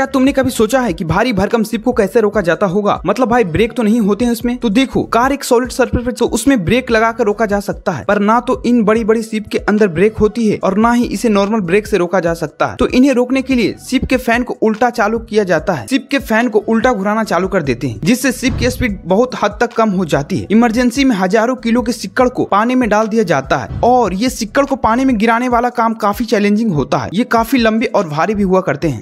क्या तुमने कभी सोचा है कि भारी भरकम शिप को कैसे रोका जाता होगा मतलब भाई ब्रेक तो नहीं होते हैं उसमें तो देखो कार एक सॉलिड सर्फेस पर तो उसमें ब्रेक लगाकर रोका जा सकता है पर ना तो इन बड़ी बड़ी शिप के अंदर ब्रेक होती है और ना ही इसे नॉर्मल ब्रेक से रोका जा सकता है तो इन्हें रोकने के लिए शिप के फैन को उल्टा चालू किया जाता है शिप के फैन को उल्टा घुराना चालू कर देते हैं जिससे शिप की स्पीड बहुत हद तक कम हो जाती है इमरजेंसी में हजारों किलो के सिक्कड़ को पानी में डाल दिया जाता है और ये सिक्कड़ को पानी में गिराने वाला काम काफी चैलेंजिंग होता है ये काफी लंबे और भारी भी हुआ करते हैं